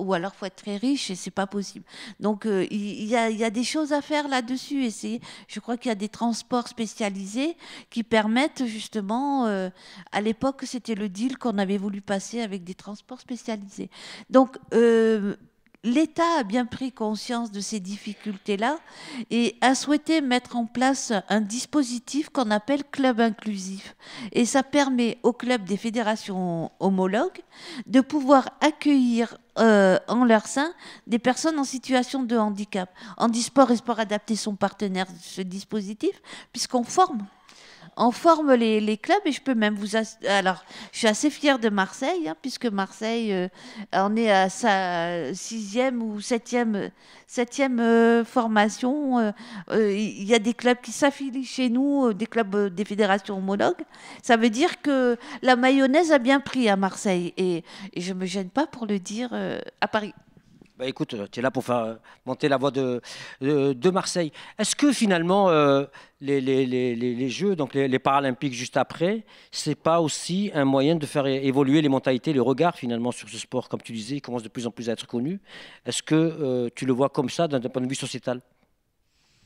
ou alors faut être très riche et c'est pas possible. Donc euh, il, y a, y, a, des choses à faire là-dessus et c'est je crois qu'il y a des transports spécialisés qui permettent justement, euh, à l'époque c'était le deal qu'on avait voulu passer avec des transports spécialisés. Donc euh, l'État a bien pris conscience de ces difficultés-là et a souhaité mettre en place un dispositif qu'on appelle club inclusif. Et ça permet aux clubs des fédérations homologues de pouvoir accueillir euh, en leur sein des personnes en situation de handicap. En sport et sport adapté sont partenaires de ce dispositif puisqu'on forme on forme les, clubs et je peux même vous... Alors, je suis assez fière de Marseille, hein, puisque Marseille euh, en est à sa sixième ou septième, septième euh, formation. Euh, il y a des clubs qui s'affilient chez nous, des clubs des fédérations homologues. Ça veut dire que la mayonnaise a bien pris à Marseille et, et je ne me gêne pas pour le dire à Paris. Bah, écoute, euh, tu es là pour faire euh, monter la voix de, de, Marseille. Est-ce que finalement, euh, les, Jeux, donc les, Paralympiques juste après, n'est pas aussi un moyen de faire évoluer les mentalités, le regard finalement sur ce sport Comme tu disais, il commence de plus en plus à être connu. Est-ce que tu le vois comme ça d'un point de vue sociétal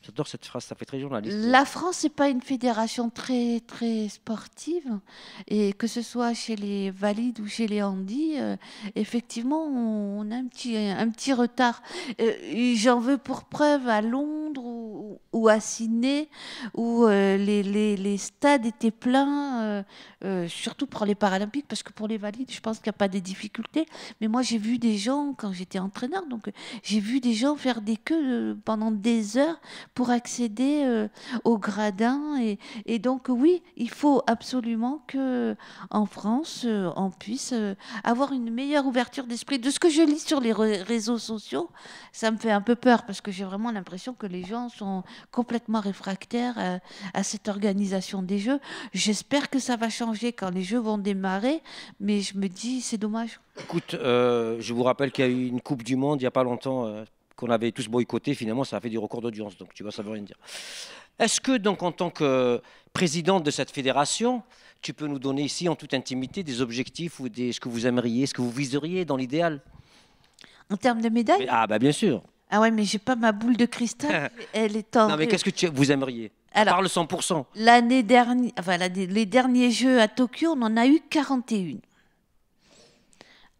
J'adore cette phrase, ça fait très journaliste. La France n'est pas une fédération très, très sportive. Et que ce soit chez les valides ou chez les handis, euh, effectivement, on, a un petit, un petit retard. Euh, j'en veux pour preuve à Londres ou, à Sydney, où euh, les, les, stades étaient pleins, surtout pour les Paralympiques, parce que pour les valides, je pense qu'il n'y a pas des difficultés. Mais moi, j'ai vu des gens, quand j'étais entraîneur, donc j'ai vu des gens faire des queues pendant des heures pour accéder euh, au gradin. Et, donc oui, il faut absolument que en France, euh, on puisse euh, avoir une meilleure ouverture d'esprit. De ce que je lis sur les réseaux sociaux, ça me fait un peu peur parce que j'ai vraiment l'impression que les gens sont complètement réfractaires à, à cette organisation des jeux. J'espère que ça va changer quand les jeux vont démarrer, mais je me dis c'est dommage. Écoute, je vous rappelle qu'il y a eu une Coupe du Monde il n'y a pas longtemps qu'on avait tous boycotté, finalement, ça a fait du record d'audience. Donc, tu vois, ça veut rien dire. Est-ce que, donc, en tant que présidente de cette fédération, tu peux nous donner ici, en toute intimité, des objectifs ou des, ce que vous aimeriez, ce que vous viseriez dans l'idéal En termes de médailles Ah, bah, bien sûr. Ah ouais, mais j'ai pas ma boule de cristal. Elle est en. Non, mais qu'est-ce que tu, vous aimeriez Alors, 100%. L'année dernière, enfin, les derniers Jeux à Tokyo, on en a eu 41.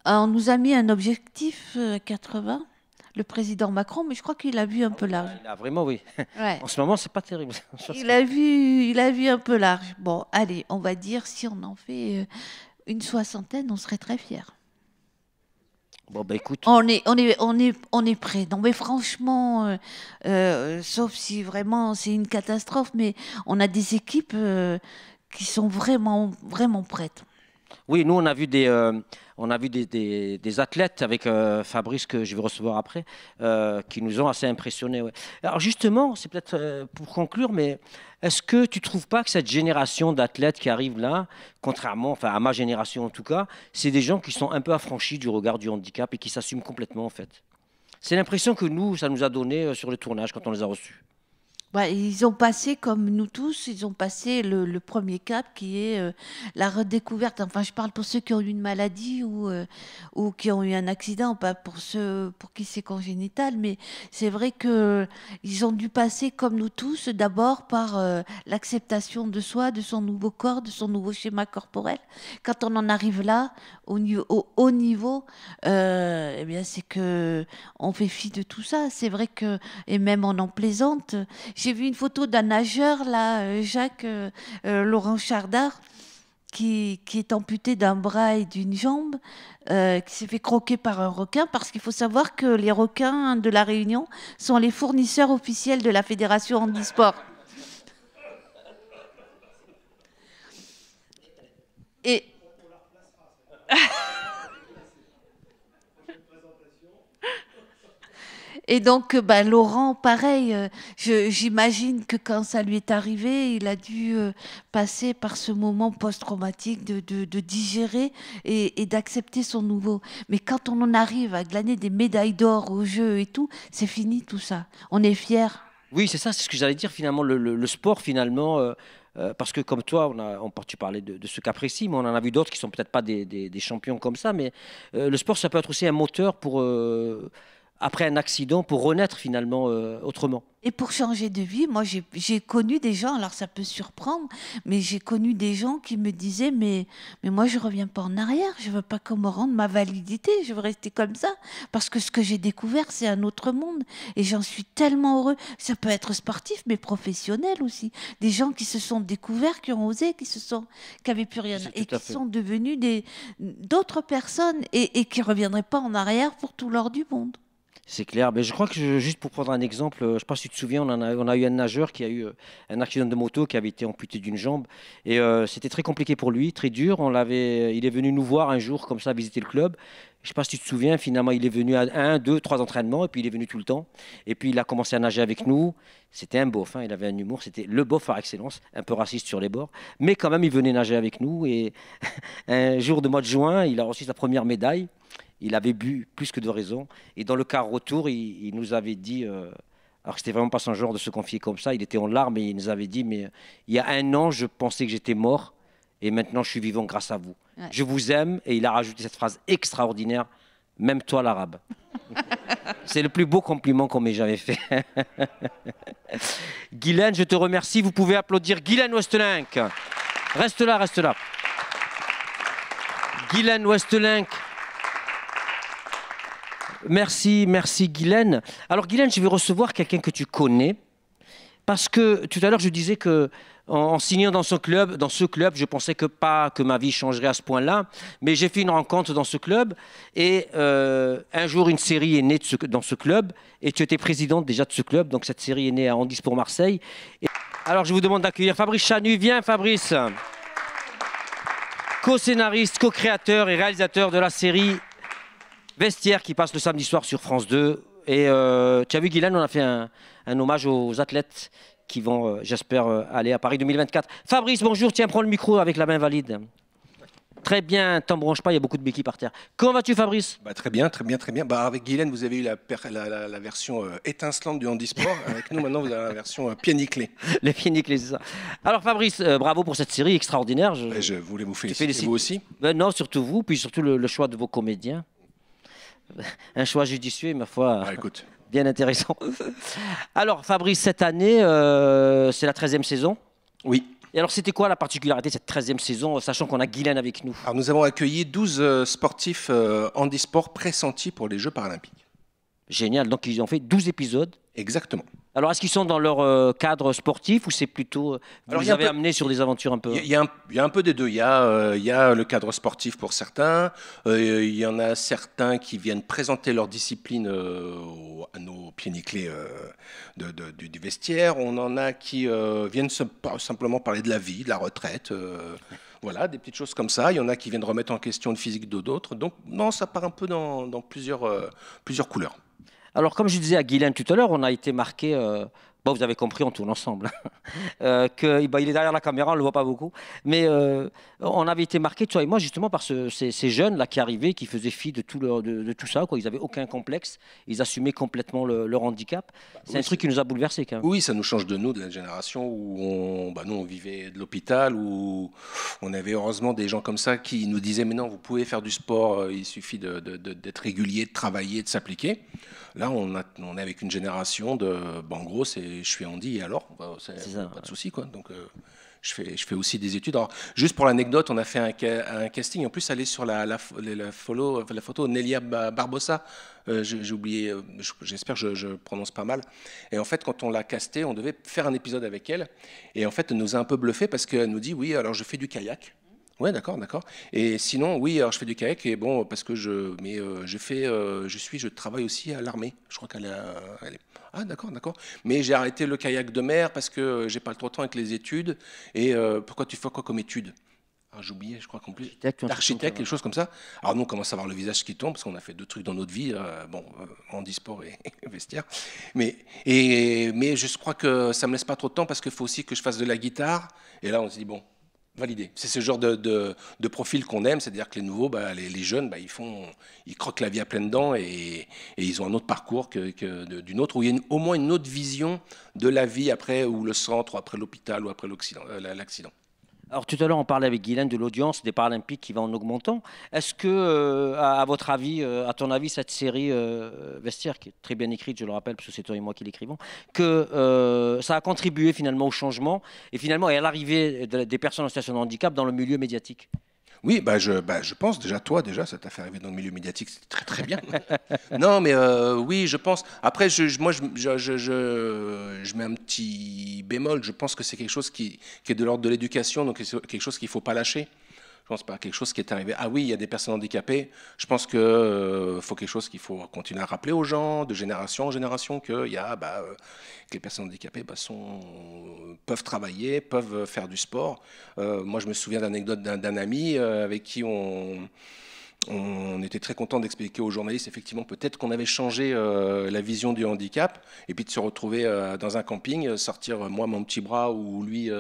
Euh, on nous a mis un objectif 80. Euh, le président Macron, mais je crois qu'il a vu un ah peu large. Il a vraiment, oui. En ce moment, c'est pas terrible. Il a vu, il a vu un peu large. Bon, allez, on va dire si on en fait euh, une soixantaine, on serait très fiers. Bon, bah écoute. On est, on est, on est, on est prêt. Non, mais franchement, euh, euh, sauf si vraiment c'est une catastrophe, mais on a des équipes qui sont vraiment, vraiment prêtes. Oui, nous, on a vu des, euh, on a vu des, des, athlètes avec euh, Fabrice, que je vais recevoir après, euh, qui nous ont assez impressionnés. Alors justement, c'est peut-être pour conclure, mais est-ce que tu ne trouves pas que cette génération d'athlètes qui arrive là, contrairement enfin, à ma génération en tout cas, c'est des gens qui sont un peu affranchis du regard du handicap et qui s'assument complètement en fait C'est l'impression que nous, ça nous a donné sur le tournage quand on les a reçus. Bah, ils ont passé, comme nous tous, ils ont passé le, premier cap qui est euh, la redécouverte. Enfin, je parle pour ceux qui ont eu une maladie ou, euh, ou qui ont eu un accident, pas pour ceux pour qui c'est congénital, mais c'est vrai qu'ils ont dû passer, comme nous tous, d'abord par euh, l'acceptation de soi, de son nouveau corps, de son nouveau schéma corporel. Quand on en arrive là, au haut niveau, euh, eh bien c'est que on fait fi de tout ça. C'est vrai que et même on en plaisante. J'ai vu une photo d'un nageur là, euh, Jacques euh, Laurent Chardard. Qui, est amputé d'un bras et d'une jambe, qui s'est fait croquer par un requin, parce qu'il faut savoir que les requins de la Réunion sont les fournisseurs officiels de la Fédération Handisport. Et, et donc, ben Laurent, pareil, euh, j'imagine que quand ça lui est arrivé, il a dû euh, passer par ce moment post-traumatique de, digérer et, d'accepter son nouveau. Mais quand on en arrive à glaner des médailles d'or au jeu et tout, c'est fini tout ça. On est fier. Oui, c'est ça, c'est ce que j'allais dire finalement. Le, sport, finalement. Euh, parce que comme toi, on a, tu parlais de, ce cas précis, mais on en a vu d'autres qui sont peut-être pas des, champions comme ça, mais euh, le sport, ça peut être aussi un moteur pour euh, après un accident pour renaître finalement euh, autrement. Et pour changer de vie, moi j'ai connu des gens, alors ça peut surprendre, mais j'ai connu des gens qui me disaient mais, mais moi je reviens pas en arrière, je veux pas qu'on me rende ma validité, je veux rester comme ça, parce que ce que j'ai découvert c'est un autre monde et j'en suis tellement heureux. Ça peut être sportif mais professionnel aussi. Des gens qui se sont découverts, qui ont osé, qui se sont, qui avaient plus rien et qui sont devenus d'autres personnes et, et qui reviendraient pas en arrière pour tout l'or du monde. C'est clair. Mais je crois que juste pour prendre un exemple, euh, je ne sais pas si tu te souviens, on, a, eu un nageur qui a eu euh, un accident de moto qui avait été amputé d'une jambe. Et euh, c'était très compliqué pour lui, très dur. On l'avait, il est venu nous voir un jour comme ça, visiter le club. Je ne sais pas si tu te souviens, finalement, il est venu à un, deux, trois entraînements, et puis il est venu tout le temps. Et puis il a commencé à nager avec nous. C'était un beau, fin hein. il avait un humour, c'était le beauf par excellence, un peu raciste sur les bords. Mais quand même, il venait nager avec nous. Et un jour de mois de juin, il a reçu sa première médaille il avait bu plus que de raison. Et dans le quart retour, il, nous avait dit, euh, alors que c'était vraiment pas son genre de se confier comme ça, il était en larmes et il nous avait dit, mais il y a un an, je pensais que j'étais mort et maintenant je suis vivant grâce à vous. Je vous aime. Et il a rajouté cette phrase extraordinaire, même toi l'arabe. C'est le plus beau compliment qu'on m'ait jamais fait. Guylaine, je te remercie. Vous pouvez applaudir Guylaine Westelink. Reste là, reste là. Guylaine Westelink, Merci, merci Guylaine. Alors Guylaine, je vais recevoir quelqu'un que tu connais, parce que tout à l'heure je disais que en, signant dans ce club, dans ce club, je pensais que pas que ma vie changerait à ce point-là, mais j'ai fait une rencontre dans ce club et euh, un jour une série est née dans ce club et tu étais présidente déjà de ce club, donc cette série est née à Andis pour Marseille. alors je vous demande d'accueillir Fabrice Chanu, viens Fabrice, co-scénariste, co-créateur et réalisateur de la série Vestiaire qui passe le samedi soir sur France 2. Et euh, tu as vu, Guylaine, on a fait un, hommage aux athlètes qui vont, euh, j'espère, euh, aller à Paris 2024. Fabrice, bonjour. Tiens, prends le micro avec la main valide. Très bien, t'en branches pas, il y a beaucoup de béquilles par terre. Comment vas-tu, Fabrice bah, Très bien, très bien, très bien. Bah, avec Guylaine, vous avez eu la, la, version étincelante du handisport. Avec nous, maintenant, vous avez la version euh, pied les Le pied c'est ça. Alors, Fabrice, bravo pour cette série extraordinaire. Je, bah, je voulais vous féliciter. Vous aussi ben Non, surtout vous, puis surtout le choix de vos comédiens. un choix judicieux, ma foi. Ah, Bien intéressant. Alors, Fabrice, cette année, euh, c'est la 13e saison. Oui. Et alors, c'était quoi la particularité de cette 13e saison, sachant qu'on a Guylaine avec nous Alors, nous avons accueilli 12 euh, sportifs euh, handisport pressentis pour les Jeux paralympiques. Génial. Donc, ils ont fait 12 épisodes. Exactement. Alors, est-ce qu'ils sont dans leur euh, cadre sportif ou c'est plutôt. Euh, vous Alors, les avez amené sur des aventures un peu. Il y, a un, peu des deux. Il y, a, euh, le cadre sportif pour certains. il y en a certains qui viennent présenter leur discipline à nos pieds nickelés du, vestiaire. On en a qui viennent simplement parler de la vie, de la retraite. voilà, des petites choses comme ça. Il y en a qui viennent remettre en question le physique d'autres. Donc, non, ça part un peu dans, plusieurs couleurs. Alors, comme je disais à Guylaine tout à l'heure, on a été marqué euh, Bon, vous avez compris, on tourne ensemble. Euh, que, eh ben, il est derrière la caméra, on ne le voit pas beaucoup. Mais euh, on avait été marqué toi et moi, justement, par ces, jeunes-là qui arrivaient, qui faisaient fi de tout, leur, de, tout ça. Quoi. Ils n'avaient aucun complexe. Ils assumaient complètement le, leur handicap. c'est un truc qui nous a bouleversés, quand même. Oui, ça nous change de nous, de la génération où on, bah, nous, on vivait de l'hôpital, où on avait heureusement des gens comme ça qui nous disaient Mais non, vous pouvez faire du sport, euh, il suffit d'être régulier, de travailler, de s'appliquer. Là, on, on est avec une génération de. Bah, en gros, c'est je suis Andy, et alors bah, Pas de souci, quoi. Donc, euh, je, fais, je fais aussi des études. Alors, juste pour l'anecdote, on a fait un, casting. En plus, aller sur la, la, la, photo Nelia Barbosa. Euh, j'ai oublié, euh, j'espère que je, je, prononce pas mal. Et en fait, quand on l'a castée, on devait faire un épisode avec elle. Et en fait, elle nous a un peu bluffé parce qu'elle nous dit Oui, alors je fais du kayak. Ouais, d'accord, d'accord. Et sinon, oui, alors je fais du kayak et bon, parce que je, mais euh, je fais, euh, je suis, je travaille aussi à l'armée. Je crois qu'elle est, ah d'accord, d'accord. Mais j'ai arrêté le kayak de mer parce que j'ai pas trop de temps avec les études. Et euh, pourquoi tu fais quoi comme études ah, j'oubliais, je crois qu'en plus, Architecte quelque chose comme ça. Alors nous, on commence à avoir le visage qui tombe parce qu'on a fait deux trucs dans notre vie, bon, en handisport et vestiaire. Mais et mais je crois que ça me laisse pas trop de temps parce qu'il faut aussi que je fasse de la guitare. Et là, on se dit bon validé. C'est ce genre de, de, profil qu'on aime, c'est-à-dire que les nouveaux, bah, les, jeunes, bah, ils, font, ils croquent la vie à pleines dents et, ils ont un autre parcours que, d'une autre, où il y a au moins une autre vision de la vie après, ou le centre, après l'hôpital, ou après euh, l'accident. Alors tout à l'heure, on parlait avec Guylaine de l'audience des Paralympiques qui va en augmentant. Est-ce que, euh, à, votre avis, euh, à ton avis, cette série euh, Vestiaire, qui est très bien écrite, je le rappelle, parce que c'est toi et moi qui l'écrivons, que ça a contribué finalement au changement et finalement à l'arrivée des personnes en situation de handicap dans le milieu médiatique oui, bah je, bah, je pense déjà, toi déjà, ça t'a fait arriver dans le milieu médiatique, c'est très très bien. non, mais euh, oui, je pense. Après, je, moi, je, je, je, mets un petit bémol, je pense que c'est quelque chose qui, qui est de l'ordre de l'éducation, donc quelque chose qu'il ne faut pas lâcher. Je pense pas à quelque chose qui est arrivé. Ah oui, il y a des personnes handicapées. Je pense que euh, faut quelque chose qu'il faut continuer à rappeler aux gens, de génération en génération, que, y a, bah, euh, que les personnes handicapées bah, sont, peuvent travailler, peuvent faire du sport. Euh, moi, je me souviens d'anecdote d'un ami avec qui on était très content d'expliquer aux journalistes, effectivement, peut-être qu'on avait changé euh, la vision du handicap, et puis de se retrouver euh, dans un camping, euh, sortir moi mon petit bras ou lui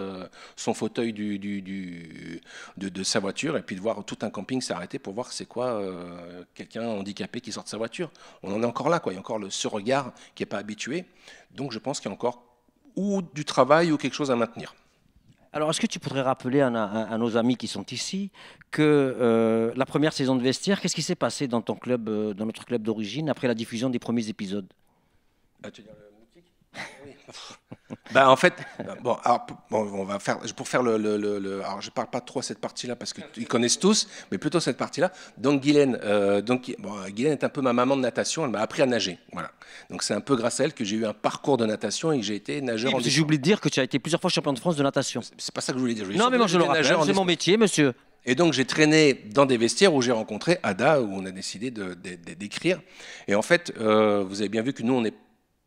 son fauteuil du, du, de, sa voiture, et puis de voir tout un camping s'arrêter pour voir c'est quoi quelqu'un handicapé qui sort de sa voiture. On en est encore là, quoi. il y a encore le, ce regard qui n'est pas habitué. Donc je pense qu'il y a encore ou du travail ou quelque chose à maintenir. Alors, est-ce que tu pourrais rappeler à, nos amis qui sont ici que euh, la première saison de Vestiaire, qu'est-ce qui s'est passé dans ton club, euh, dans notre club d'origine, après la diffusion des premiers épisodes bah, bah en fait, bon, on va faire, pour faire le, le, le, alors je parle pas trop à cette partie-là parce qu'ils connaissent tous, mais plutôt cette partie-là. Donc Guylaine, euh, donc bon, est un peu ma maman de natation, elle m'a appris à nager, voilà. Donc c'est un peu grâce à elle que j'ai eu un parcours de natation et que j'ai été nageur. j'ai oublié de dire que tu as été plusieurs fois champion de France de natation. C'est pas ça que je voulais dire. non mais moi je le c'est mon métier, monsieur. Et donc j'ai traîné dans des vestiaires où j'ai rencontré Ada, où on a décidé d'écrire. De, décrire. et en fait, euh, vous avez bien vu que nous, on est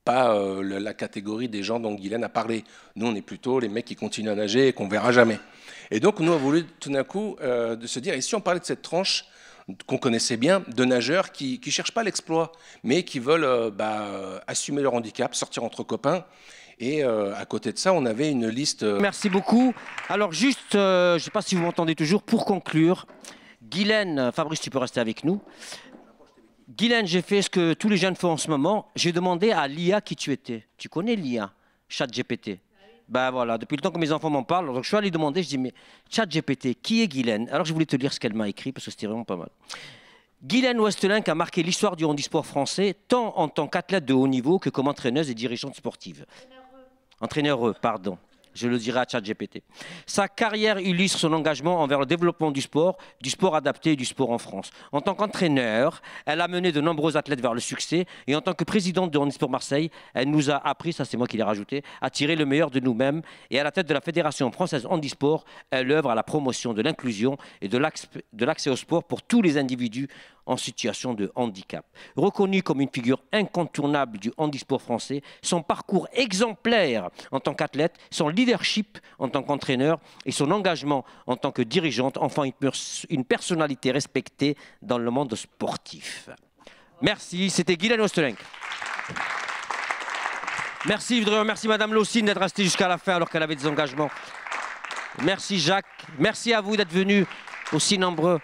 euh, la catégorie des gens dont Guylaine a parlé. Nous, on est plutôt les mecs qui continuent à nager et qu'on verra jamais. Et donc, nous, avons voulu tout d'un coup euh, de se dire, ici on parlait de cette tranche qu'on connaissait bien, de nageurs qui ne cherchent pas l'exploit, mais qui veulent euh, bah, assumer leur handicap, sortir entre copains. Et à côté de ça, on avait une liste. Merci beaucoup. Alors, juste, je ne sais pas si vous m'entendez toujours, pour conclure, Guylaine, Fabrice, tu peux rester avec nous. Guylaine, j'ai fait ce que tous les jeunes font en ce moment. J'ai demandé à l'IA qui tu étais. Tu connais l'IA, ChatGPT ben voilà, depuis le temps que mes enfants m'en parlent, donc je suis allé demander, je dis, mais chat GPT, qui est Guylaine Alors je voulais te lire ce qu'elle m'a écrit, parce que c'était vraiment pas mal. Guylaine Westelin a marqué l'histoire du handisport français, tant en tant qu'athlète de haut niveau que comme entraîneuse et dirigeante sportive. Entraîneur, euh, pardon. Je le dirai à GPT. Sa carrière illustre son engagement envers le développement du sport, du sport adapté et du sport en France. En tant qu'entraîneur, elle a mené de nombreux athlètes vers le succès et en tant que présidente de Handisport Marseille, elle nous a appris, ça c'est moi qui l'ai rajouté, à tirer le meilleur de nous-mêmes et à la tête de la Fédération française Handisport, elle œuvre à la promotion de l'inclusion et de l'accès au sport pour tous les individus en situation de handicap. Reconnu comme une figure incontournable du handisport français, son parcours exemplaire en tant qu'athlète, son leadership en tant qu'entraîneur et son engagement en tant que dirigeante en font une personnalité respectée dans le monde sportif. Merci, c'était Guylaine Ostelenk. Merci je merci Madame Lossine d'être restée jusqu'à la fin alors qu'elle avait des engagements. Merci Jacques, merci à vous d'être venus aussi nombreux.